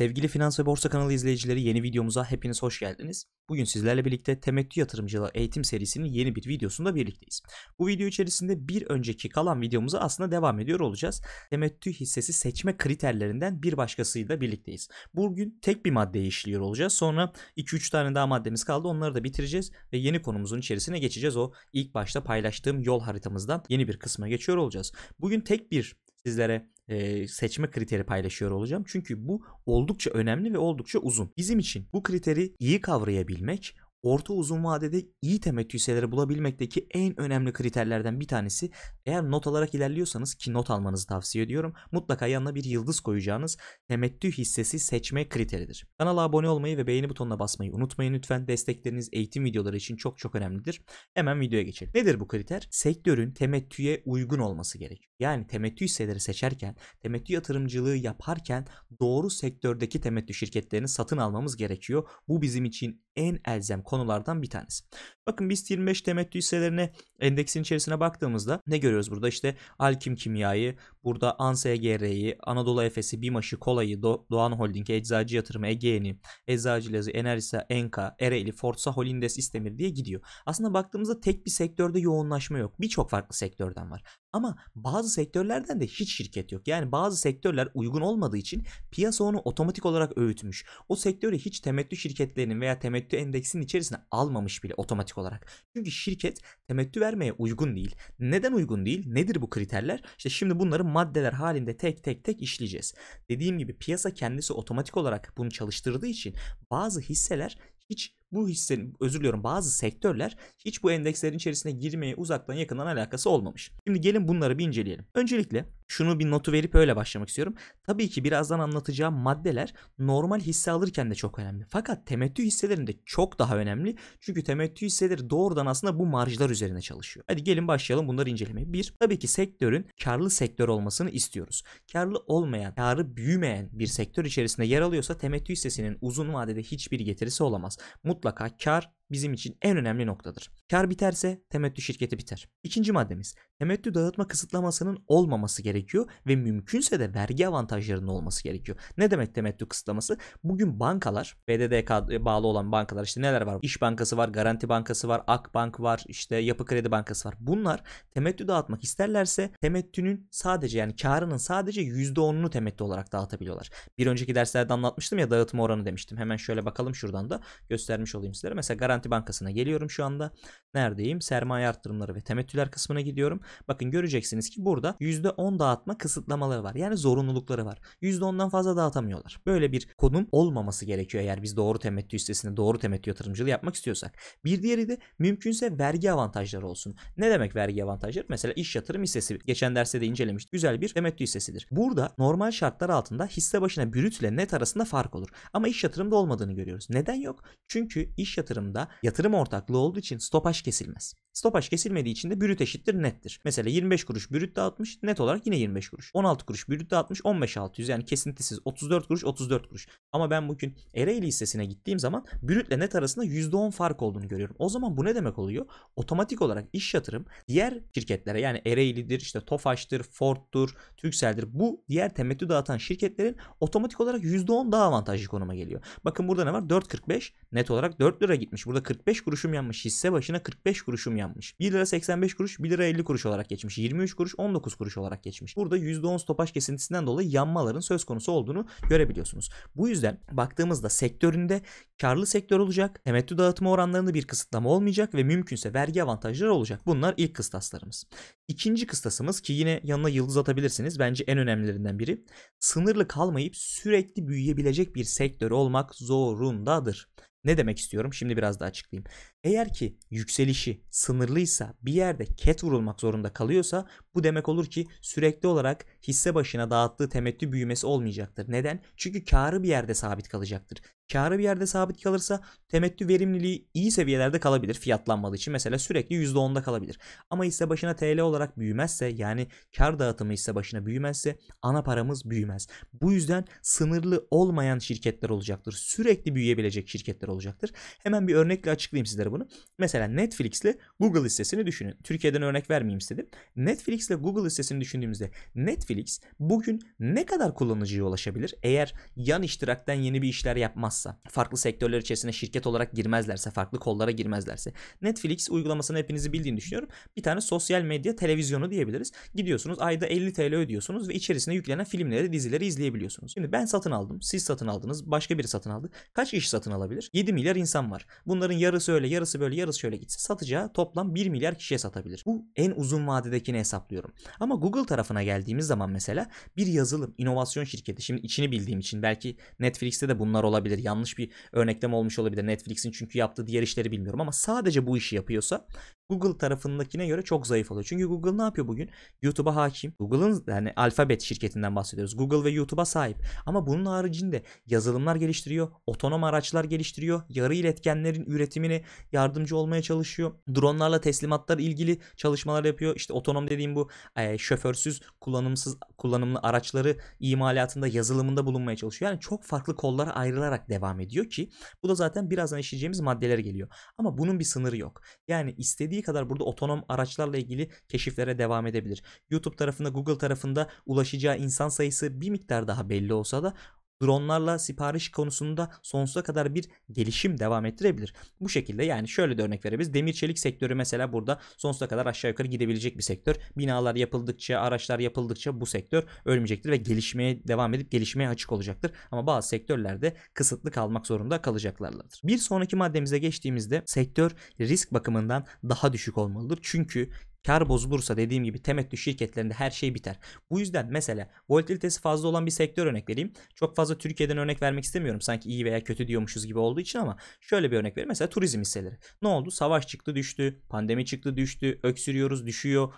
Sevgili Finans ve Borsa kanalı izleyicileri yeni videomuza hepiniz hoş geldiniz. Bugün sizlerle birlikte temettü yatırımcılığı eğitim serisinin yeni bir videosunda birlikteyiz. Bu video içerisinde bir önceki kalan videomuza aslında devam ediyor olacağız. Temettü hissesi seçme kriterlerinden bir başkasıyla birlikteyiz. Bugün tek bir madde işliyor olacağız. Sonra 2-3 tane daha maddemiz kaldı. Onları da bitireceğiz ve yeni konumuzun içerisine geçeceğiz. O ilk başta paylaştığım yol haritamızdan yeni bir kısma geçiyor olacağız. Bugün tek bir sizlere e, seçme kriteri paylaşıyor olacağım. Çünkü bu oldukça önemli ve oldukça uzun. Bizim için bu kriteri iyi kavrayabilmek orta uzun vadede iyi temettü hisseleri bulabilmekteki en önemli kriterlerden bir tanesi eğer not alarak ilerliyorsanız ki not almanızı tavsiye ediyorum mutlaka yanına bir yıldız koyacağınız temettü hissesi seçme kriteridir. Kanala abone olmayı ve beğeni butonuna basmayı unutmayın lütfen destekleriniz eğitim videoları için çok çok önemlidir. Hemen videoya geçelim. Nedir bu kriter? Sektörün temettüye uygun olması gerekiyor. Yani temettü hisseleri seçerken, temettü yatırımcılığı yaparken doğru sektördeki temettü şirketlerini satın almamız gerekiyor. Bu bizim için en elzem konulardan bir tanesi. Bakın BIST 25 temettü hisselerine endeksin içerisine baktığımızda ne görüyoruz burada? İşte Alkim Kimya'yı, burada ANSA e Anadolu Efes'i, BİMAŞ'ı, KOLA'yı, Doğan Holding, Eczacı Yatırımı, EGN'i, Eczacı Lazı, Enerjisa, Enka, Ereğli, Forza, Holindes, İstemir diye gidiyor. Aslında baktığımızda tek bir sektörde yoğunlaşma yok. Birçok farklı sektörden var. Ama bazı sektörlerden de hiç şirket yok. Yani bazı sektörler uygun olmadığı için piyasa onu otomatik olarak öğütmüş. O sektörü hiç temettü şirketlerinin veya temettü endeksinin içerisine almamış bile otomatik olarak. Çünkü şirket temettü vermeye uygun değil. Neden uygun değil? Nedir bu kriterler? İşte şimdi bunları maddeler halinde tek tek tek işleyeceğiz. Dediğim gibi piyasa kendisi otomatik olarak bunu çalıştırdığı için bazı hisseler hiç bu hissenin özür diliyorum bazı sektörler hiç bu endekslerin içerisine girmeye uzaktan yakından alakası olmamış. Şimdi gelin bunları bir inceleyelim. Öncelikle şunu bir notu verip öyle başlamak istiyorum. Tabii ki birazdan anlatacağım maddeler normal hisse alırken de çok önemli. Fakat temettü hisselerinde çok daha önemli. Çünkü temettü hisseleri doğrudan aslında bu marjlar üzerine çalışıyor. Hadi gelin başlayalım bunları incelemeye. Bir, tabii ki sektörün karlı sektör olmasını istiyoruz. Karlı olmayan, karı büyümeyen bir sektör içerisinde yer alıyorsa temettü hissesinin uzun vadede hiçbir getirisi olamaz. Mutlaka kar bizim için en önemli noktadır. Kar biterse temettü şirketi biter. İkinci maddemiz temettü dağıtma kısıtlamasının olmaması gerekiyor ve mümkünse de vergi avantajlarının olması gerekiyor. Ne demek temettü kısıtlaması? Bugün bankalar, BDDK bağlı olan bankalar işte neler var? İş Bankası var, Garanti Bankası var, Akbank var, işte Yapı Kredi Bankası var. Bunlar temettü dağıtmak isterlerse temettünün sadece yani karının sadece %10'unu temettü olarak dağıtabiliyorlar. Bir önceki derslerde anlatmıştım ya dağıtma oranı demiştim. Hemen şöyle bakalım şuradan da göstermiş olayım sizlere. Mesela Garanti Garanti Bankası'na geliyorum şu anda. Neredeyim? Sermaye artırımları ve temettüler kısmına gidiyorum. Bakın göreceksiniz ki burada %10 dağıtma kısıtlamaları var. Yani zorunlulukları var. %10'dan fazla dağıtamıyorlar. Böyle bir konum olmaması gerekiyor eğer biz doğru temettü listesini doğru temettü yatırımcılığı yapmak istiyorsak. Bir diğeri de mümkünse vergi avantajları olsun. Ne demek vergi avantajları? Mesela iş yatırım hissesi. Geçen derste de incelemiştik. Güzel bir temettü hissesidir. Burada normal şartlar altında hisse başına brüt ile net arasında fark olur. Ama iş yatırımda olmadığını görüyoruz. Neden yok? Çünkü iş yatırımda yatırım ortaklığı olduğu için stopaj kesilmez. Stopaj kesilmediği için de brüt eşittir nettir. Mesela 25 kuruş brüt dağıtmış net olarak yine 25 kuruş. 16 kuruş brüt dağıtmış 15 600 yani kesintisiz 34 kuruş 34 kuruş. Ama ben bugün Ereğli hissesine gittiğim zaman brütle net arasında %10 fark olduğunu görüyorum. O zaman bu ne demek oluyor? Otomatik olarak iş yatırım diğer şirketlere yani Ereğli'dir, işte Tofaş'tır, Ford'tur, Türksel'dir bu diğer temettü dağıtan şirketlerin otomatik olarak %10 daha avantajlı konuma geliyor. Bakın burada ne var? 4.45 net olarak 4 lira gitmiş. Burada Burada 45 kuruşum yanmış. Hisse başına 45 kuruşum yanmış. 1 lira 85 kuruş 1 lira 50 kuruş olarak geçmiş. 23 kuruş 19 kuruş olarak geçmiş. Burada %10 stopaj kesintisinden dolayı yanmaların söz konusu olduğunu görebiliyorsunuz. Bu yüzden baktığımızda sektöründe karlı sektör olacak. Temettü dağıtma oranlarında bir kısıtlama olmayacak ve mümkünse vergi avantajları olacak. Bunlar ilk kıstaslarımız. İkinci kıstasımız ki yine yanına yıldız atabilirsiniz. Bence en önemlilerinden biri. Sınırlı kalmayıp sürekli büyüyebilecek bir sektör olmak zorundadır. Ne demek istiyorum? Şimdi biraz daha açıklayayım. Eğer ki yükselişi sınırlıysa bir yerde ket vurulmak zorunda kalıyorsa bu demek olur ki sürekli olarak hisse başına dağıttığı temettü büyümesi olmayacaktır. Neden? Çünkü karı bir yerde sabit kalacaktır. Karı bir yerde sabit kalırsa temettü verimliliği iyi seviyelerde kalabilir fiyatlanmadığı için. Mesela sürekli %10'da kalabilir. Ama hisse başına TL olarak büyümezse yani kar dağıtımı hisse başına büyümezse ana paramız büyümez. Bu yüzden sınırlı olmayan şirketler olacaktır. Sürekli büyüyebilecek şirketler olacaktır. Hemen bir örnekle açıklayayım sizlere bunu. Mesela Netflix ile Google listesini düşünün. Türkiye'den örnek vermeyeyim istedim. Netflix ile Google listesini düşündüğümüzde Netflix bugün ne kadar kullanıcıya ulaşabilir? Eğer yan iştirakten yeni bir işler yapmazsa, farklı sektörler içerisine şirket olarak girmezlerse, farklı kollara girmezlerse. Netflix uygulamasını hepinizi bildiğini düşünüyorum. Bir tane sosyal medya televizyonu diyebiliriz. Gidiyorsunuz ayda 50 TL ödüyorsunuz ve içerisine yüklenen filmleri, dizileri izleyebiliyorsunuz. Şimdi ben satın aldım, siz satın aldınız, başka biri satın aldı. Kaç kişi satın alabilir? 7 milyar insan var. Bunların yarısı öyle, yarısı yarısı böyle yarısı şöyle gitse satacağı toplam 1 milyar kişiye satabilir. Bu en uzun vadedekini hesaplıyorum. Ama Google tarafına geldiğimiz zaman mesela bir yazılım, inovasyon şirketi. Şimdi içini bildiğim için belki Netflix'te de bunlar olabilir. Yanlış bir örneklem olmuş olabilir. Netflix'in çünkü yaptığı diğer işleri bilmiyorum ama sadece bu işi yapıyorsa Google tarafındakine göre çok zayıf oluyor. Çünkü Google ne yapıyor bugün? YouTube'a hakim. Google'ın yani Alfabet şirketinden bahsediyoruz. Google ve YouTube'a sahip. Ama bunun haricinde yazılımlar geliştiriyor, otonom araçlar geliştiriyor, yarı iletkenlerin üretimine yardımcı olmaya çalışıyor. Dronlarla teslimatlar ilgili çalışmalar yapıyor. İşte otonom dediğim bu e, şoförsüz, kullanımsız, kullanımlı araçları imalatında, yazılımında bulunmaya çalışıyor. Yani çok farklı kollara ayrılarak devam ediyor ki bu da zaten birazdan işleyeceğimiz maddelere geliyor. Ama bunun bir sınırı yok. Yani istediği gerektiği kadar burada otonom araçlarla ilgili keşiflere devam edebilir. YouTube tarafında Google tarafında ulaşacağı insan sayısı bir miktar daha belli olsa da Dronlarla sipariş konusunda sonsuza kadar bir gelişim devam ettirebilir. Bu şekilde yani şöyle de örnek verebiliriz. Demir çelik sektörü mesela burada sonsuza kadar aşağı yukarı gidebilecek bir sektör. Binalar yapıldıkça, araçlar yapıldıkça bu sektör ölmeyecektir ve gelişmeye devam edip gelişmeye açık olacaktır. Ama bazı sektörlerde kısıtlı kalmak zorunda kalacaklardır. Bir sonraki maddemize geçtiğimizde sektör risk bakımından daha düşük olmalıdır. Çünkü Kar bozulursa dediğim gibi temettü şirketlerinde her şey biter. Bu yüzden mesela volatilitesi fazla olan bir sektör örnek vereyim. Çok fazla Türkiye'den örnek vermek istemiyorum. Sanki iyi veya kötü diyormuşuz gibi olduğu için ama şöyle bir örnek vereyim. Mesela turizm hisseleri. Ne oldu? Savaş çıktı düştü. Pandemi çıktı düştü. Öksürüyoruz düşüyor.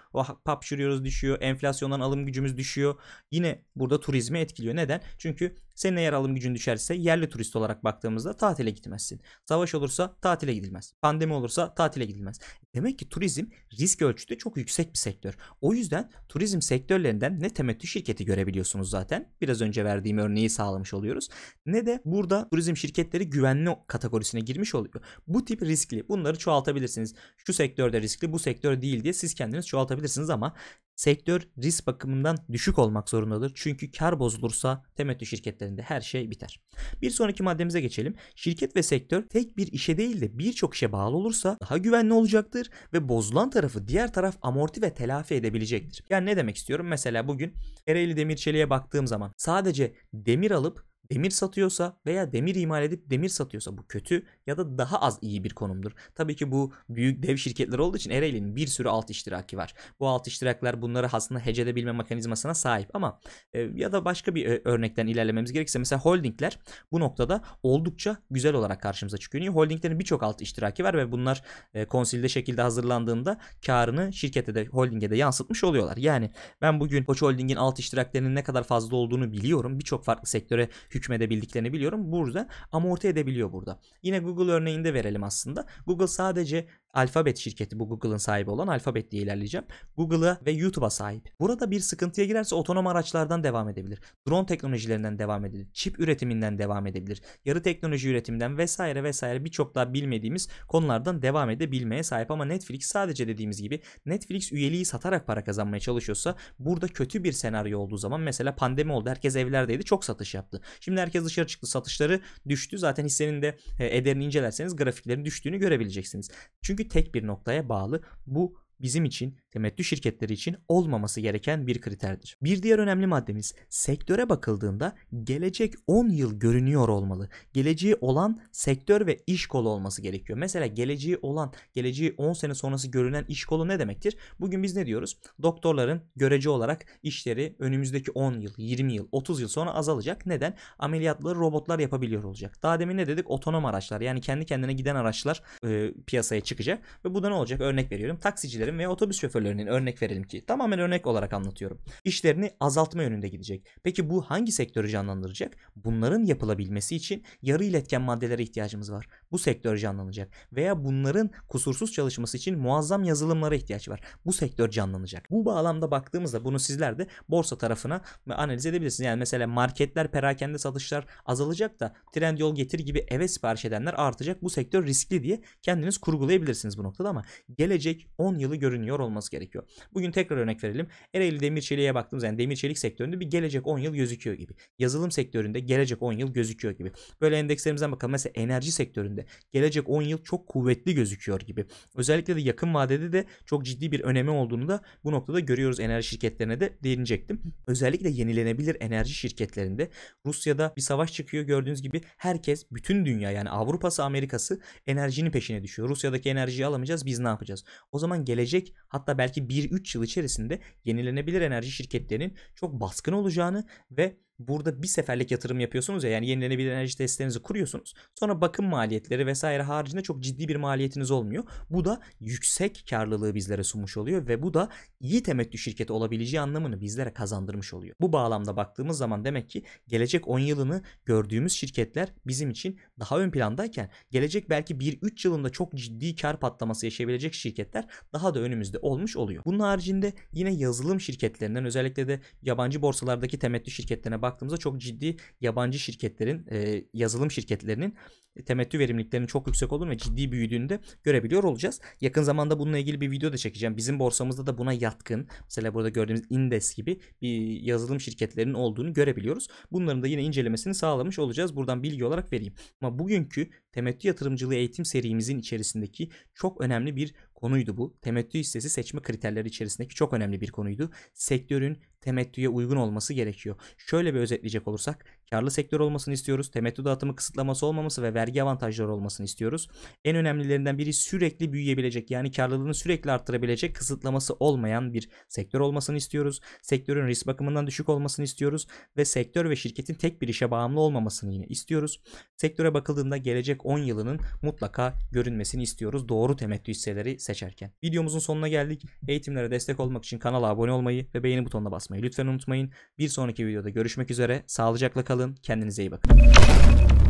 Papşırıyoruz düşüyor. Enflasyondan alım gücümüz düşüyor. Yine burada turizmi etkiliyor. Neden? Çünkü senin eğer alım gücün düşerse yerli turist olarak baktığımızda tatile gitmezsin. Savaş olursa tatile gidilmez. Pandemi olursa tatile gidilmez. Demek ki turizm risk ölçütü sektörü çok yüksek bir sektör. O yüzden turizm sektörlerinden ne temettü şirketi görebiliyorsunuz zaten. Biraz önce verdiğim örneği sağlamış oluyoruz. Ne de burada turizm şirketleri güvenli kategorisine girmiş oluyor. Bu tip riskli bunları çoğaltabilirsiniz. Şu sektörde riskli bu sektör değil diye siz kendiniz çoğaltabilirsiniz ama sektör risk bakımından düşük olmak zorundadır. Çünkü kar bozulursa temettü şirketlerinde her şey biter. Bir sonraki maddemize geçelim. Şirket ve sektör tek bir işe değil de birçok işe bağlı olursa daha güvenli olacaktır ve bozulan tarafı diğer taraf amorti ve telafi edebilecektir. Yani ne demek istiyorum? Mesela bugün Ereğli Demir Çelik'e baktığım zaman sadece demir alıp demir satıyorsa veya demir imal edip demir satıyorsa bu kötü ya da daha az iyi bir konumdur. Tabii ki bu büyük dev şirketler olduğu için Ereğli'nin bir sürü alt iştiraki var. Bu alt iştiraklar bunları aslında hecelebilme mekanizmasına sahip ama e, ya da başka bir e, örnekten ilerlememiz gerekirse mesela holdingler bu noktada oldukça güzel olarak karşımıza çıkıyor. Niye? Holdinglerin birçok alt iştiraki var ve bunlar e, konsilde şekilde hazırlandığında karını şirkete de holdinge de yansıtmış oluyorlar. Yani ben bugün Koç Holding'in alt iştiraklerinin ne kadar fazla olduğunu biliyorum. Birçok farklı sektöre hükmedebildiklerini biliyorum. Burada amorti edebiliyor burada. Yine Google örneğinde verelim aslında. Google sadece Alphabet şirketi bu Google'ın sahibi olan Alphabet diye ilerleyeceğim. Google'a ve YouTube'a sahip. Burada bir sıkıntıya girerse otonom araçlardan devam edebilir. Drone teknolojilerinden devam edebilir. Çip üretiminden devam edebilir. Yarı teknoloji üretiminden vesaire vesaire birçok daha bilmediğimiz konulardan devam edebilmeye sahip ama Netflix sadece dediğimiz gibi Netflix üyeliği satarak para kazanmaya çalışıyorsa burada kötü bir senaryo olduğu zaman mesela pandemi oldu. Herkes evlerdeydi. Çok satış yaptı. Şimdi herkes dışarı çıktı. Satışları düştü. Zaten hissenin de e, ederini incelerseniz grafiklerin düştüğünü görebileceksiniz. Çünkü çünkü tek bir noktaya bağlı. Bu bizim için temettü şirketleri için olmaması gereken bir kriterdir. Bir diğer önemli maddemiz sektöre bakıldığında gelecek 10 yıl görünüyor olmalı. Geleceği olan sektör ve iş kolu olması gerekiyor. Mesela geleceği olan, geleceği 10 sene sonrası görünen iş kolu ne demektir? Bugün biz ne diyoruz? Doktorların görece olarak işleri önümüzdeki 10 yıl, 20 yıl, 30 yıl sonra azalacak. Neden? Ameliyatları robotlar yapabiliyor olacak. Daha demin ne dedik? Otonom araçlar yani kendi kendine giden araçlar e, piyasaya çıkacak ve bu da ne olacak? Örnek veriyorum. Taksicilerin şoförlerin ve otobüs şoförlerinin örnek verelim ki tamamen örnek olarak anlatıyorum. İşlerini azaltma yönünde gidecek. Peki bu hangi sektörü canlandıracak? Bunların yapılabilmesi için yarı iletken maddelere ihtiyacımız var. Bu sektör canlanacak. Veya bunların kusursuz çalışması için muazzam yazılımlara ihtiyaç var. Bu sektör canlanacak. Bu bağlamda baktığımızda bunu sizler de borsa tarafına analiz edebilirsiniz. Yani mesela marketler perakende satışlar azalacak da trend yol getir gibi eve sipariş edenler artacak. Bu sektör riskli diye kendiniz kurgulayabilirsiniz bu noktada ama gelecek 10 yıl karşılığı görünüyor olması gerekiyor. Bugün tekrar örnek verelim. Ereğli demir çeliğe baktığımızda yani demir çelik sektöründe bir gelecek 10 yıl gözüküyor gibi. Yazılım sektöründe gelecek 10 yıl gözüküyor gibi. Böyle endekslerimizden bakalım. Mesela enerji sektöründe gelecek 10 yıl çok kuvvetli gözüküyor gibi. Özellikle de yakın vadede de çok ciddi bir önemi olduğunu da bu noktada görüyoruz enerji şirketlerine de değinecektim. Özellikle yenilenebilir enerji şirketlerinde Rusya'da bir savaş çıkıyor gördüğünüz gibi herkes bütün dünya yani Avrupa'sı Amerika'sı enerjinin peşine düşüyor. Rusya'daki enerjiyi alamayacağız biz ne yapacağız? O zaman gelecek gelecek hatta belki 1-3 yıl içerisinde yenilenebilir enerji şirketlerinin çok baskın olacağını ve burada bir seferlik yatırım yapıyorsunuz ya yani yenilenebilir enerji testlerinizi kuruyorsunuz. Sonra bakım maliyetleri vesaire haricinde çok ciddi bir maliyetiniz olmuyor. Bu da yüksek karlılığı bizlere sunmuş oluyor ve bu da iyi temettü şirketi olabileceği anlamını bizlere kazandırmış oluyor. Bu bağlamda baktığımız zaman demek ki gelecek 10 yılını gördüğümüz şirketler bizim için daha ön plandayken gelecek belki 1-3 yılında çok ciddi kar patlaması yaşayabilecek şirketler daha da önümüzde olmuş oluyor. Bunun haricinde yine yazılım şirketlerinden özellikle de yabancı borsalardaki temettü şirketlerine bak baktığımızda çok ciddi yabancı şirketlerin, e, yazılım şirketlerinin e, temettü verimliliklerinin çok yüksek olduğunu ve ciddi büyüdüğünü de görebiliyor olacağız. Yakın zamanda bununla ilgili bir video da çekeceğim. Bizim borsamızda da buna yatkın. Mesela burada gördüğümüz Indes gibi bir yazılım şirketlerinin olduğunu görebiliyoruz. Bunların da yine incelemesini sağlamış olacağız. Buradan bilgi olarak vereyim. Ama bugünkü temettü yatırımcılığı eğitim serimizin içerisindeki çok önemli bir konuydu bu. Temettü hissesi seçme kriterleri içerisindeki çok önemli bir konuydu. Sektörün temettüye uygun olması gerekiyor. Şöyle bir özetleyecek olursak karlı sektör olmasını istiyoruz. Temettü dağıtımı kısıtlaması olmaması ve vergi avantajları olmasını istiyoruz. En önemlilerinden biri sürekli büyüyebilecek yani karlılığını sürekli arttırabilecek kısıtlaması olmayan bir sektör olmasını istiyoruz. Sektörün risk bakımından düşük olmasını istiyoruz ve sektör ve şirketin tek bir işe bağımlı olmamasını yine istiyoruz. Sektöre bakıldığında gelecek 10 yılının mutlaka görünmesini istiyoruz doğru temettü hisseleri seçerken. Videomuzun sonuna geldik. Eğitimlere destek olmak için kanala abone olmayı ve beğeni butonuna basmayı lütfen unutmayın. Bir sonraki videoda görüşmek üzere. Sağlıcakla kalın kalın. Kendinize iyi bakın.